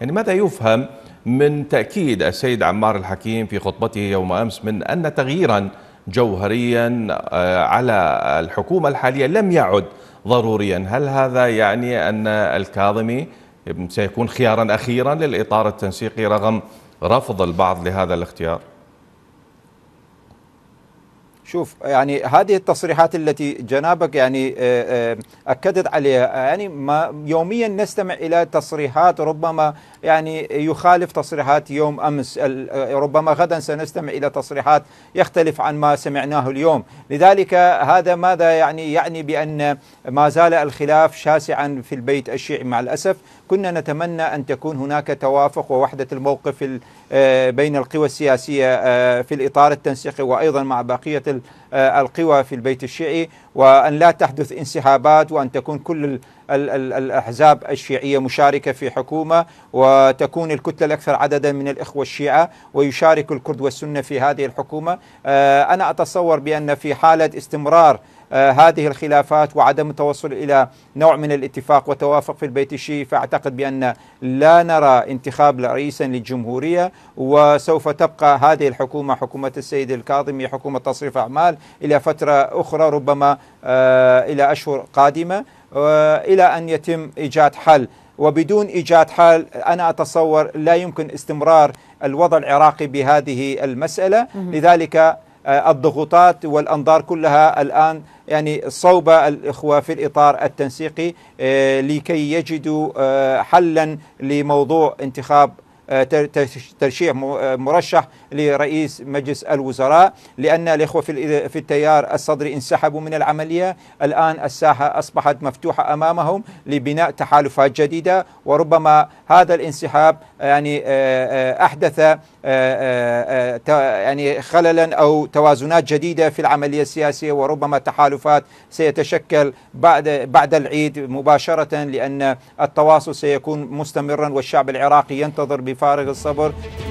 يعني ماذا يفهم من تأكيد السيد عمار الحكيم في خطبته يوم أمس من أن تغييرا جوهريا آه، على الحكومة الحالية لم يعد ضروريا هل هذا يعني أن الكاظمي سيكون خيارا أخيرا للإطار التنسيقي رغم رفض البعض لهذا الاختيار؟ شوف يعني هذه التصريحات التي جنابك يعني آه، آه، اكدت عليها يعني ما يوميا نستمع الى تصريحات ربما يعني يخالف تصريحات يوم امس آه، ربما غدا سنستمع الى تصريحات يختلف عن ما سمعناه اليوم لذلك هذا ماذا يعني يعني بان ما زال الخلاف شاسعا في البيت الشيعي مع الاسف كنا نتمنى ان تكون هناك توافق ووحده الموقف بين القوى السياسيه في الاطار التنسيقي وايضا مع بقيه توازن آه، القوى في البيت الشيعي وأن لا تحدث انسحابات وأن تكون كل الأحزاب الشيعية مشاركة في حكومة وتكون الكتلة الأكثر عددا من الإخوة الشيعة ويشارك الكرد والسنة في هذه الحكومة آه، أنا أتصور بأن في حالة استمرار آه، هذه الخلافات وعدم التوصل إلى نوع من الاتفاق وتوافق في البيت الشيعي فأعتقد بأن لا نرى انتخاب رئيسا للجمهورية وسوف تبقى هذه الحكومة حكومة السيد الكاظمي حكومة تصريف أعمال إلى فترة أخرى ربما آه، إلى أشهر قادمة آه، إلى أن يتم إيجاد حل وبدون إيجاد حل أنا أتصور لا يمكن استمرار الوضع العراقي بهذه المسألة لذلك آه، الضغوطات والأنظار كلها الآن يعني صوب الإخوة في الإطار التنسيقي آه، لكي يجدوا آه، حلا لموضوع انتخاب آه، ترشيح آه، مرشح لرئيس مجلس الوزراء لأن الإخوة في التيار الصدري انسحبوا من العملية الآن الساحة أصبحت مفتوحة أمامهم لبناء تحالفات جديدة وربما هذا الانسحاب يعني آه، أحدث يعني خللا أو توازنات جديدة في العملية السياسية وربما تحالفات سيتشكل بعد بعد العيد مباشرة لأن التواصل سيكون مستمرا والشعب العراقي ينتظر فارغ الصبر